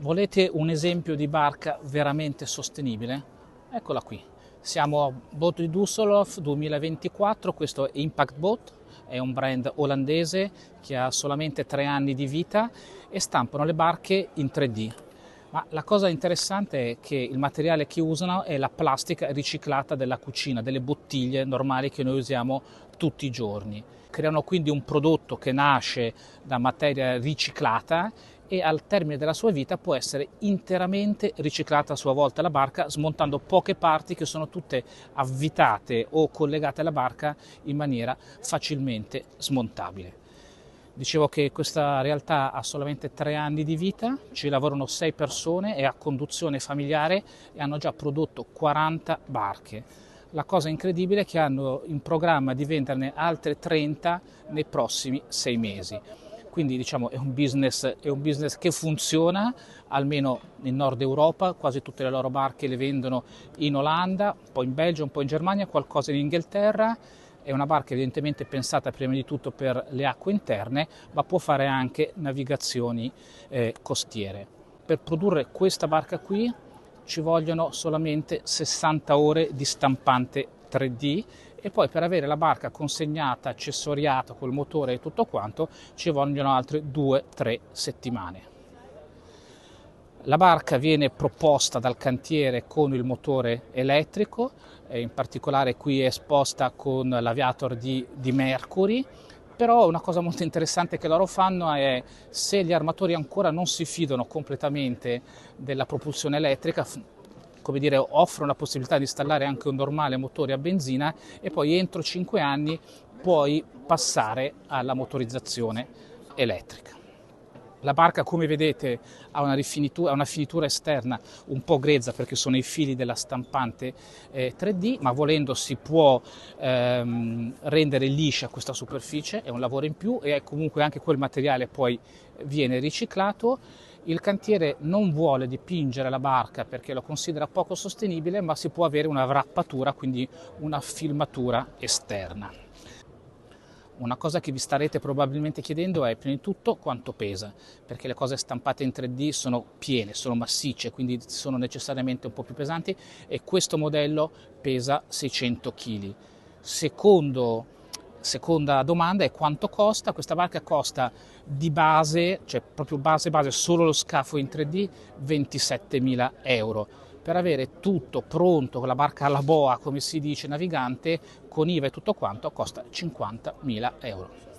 Volete un esempio di barca veramente sostenibile? Eccola qui. Siamo a Boat di Düsseldorf 2024, questo è Impact Boat, è un brand olandese che ha solamente tre anni di vita e stampano le barche in 3D. Ma la cosa interessante è che il materiale che usano è la plastica riciclata della cucina, delle bottiglie normali che noi usiamo tutti i giorni. Creano quindi un prodotto che nasce da materia riciclata e al termine della sua vita può essere interamente riciclata a sua volta la barca smontando poche parti che sono tutte avvitate o collegate alla barca in maniera facilmente smontabile. Dicevo che questa realtà ha solamente tre anni di vita, ci lavorano sei persone, è a conduzione familiare e hanno già prodotto 40 barche. La cosa incredibile è che hanno in programma di venderne altre 30 nei prossimi sei mesi. Quindi diciamo è un business, è un business che funziona, almeno nel nord Europa, quasi tutte le loro marche le vendono in Olanda, un po' in Belgio, un po' in Germania, qualcosa in Inghilterra. È una barca evidentemente pensata prima di tutto per le acque interne, ma può fare anche navigazioni eh, costiere. Per produrre questa barca qui ci vogliono solamente 60 ore di stampante 3D e poi per avere la barca consegnata, accessoriata col motore e tutto quanto ci vogliono altre 2-3 settimane. La barca viene proposta dal cantiere con il motore elettrico, in particolare qui è esposta con l'aviator di, di Mercury, però una cosa molto interessante che loro fanno è se gli armatori ancora non si fidano completamente della propulsione elettrica, come dire, offrono la possibilità di installare anche un normale motore a benzina e poi entro 5 anni puoi passare alla motorizzazione elettrica. La barca, come vedete, ha una, ha una, finitura esterna un po' grezza perché sono i fili della stampante eh, 3D, ma volendo si può ehm, rendere liscia questa superficie, è un lavoro in più e comunque anche quel materiale poi viene riciclato. Il cantiere non vuole dipingere la barca perché lo considera poco sostenibile, ma si può avere una wrappatura, quindi una filmatura esterna. Una cosa che vi starete probabilmente chiedendo è prima di tutto quanto pesa, perché le cose stampate in 3D sono piene, sono massicce, quindi sono necessariamente un po' più pesanti e questo modello pesa 600 kg. Secondo Seconda domanda è quanto costa? Questa barca costa di base, cioè proprio base base, solo lo scafo in 3D, 27.000 euro. Per avere tutto pronto, con la barca alla boa, come si dice, navigante, con IVA e tutto quanto, costa 50.000 euro.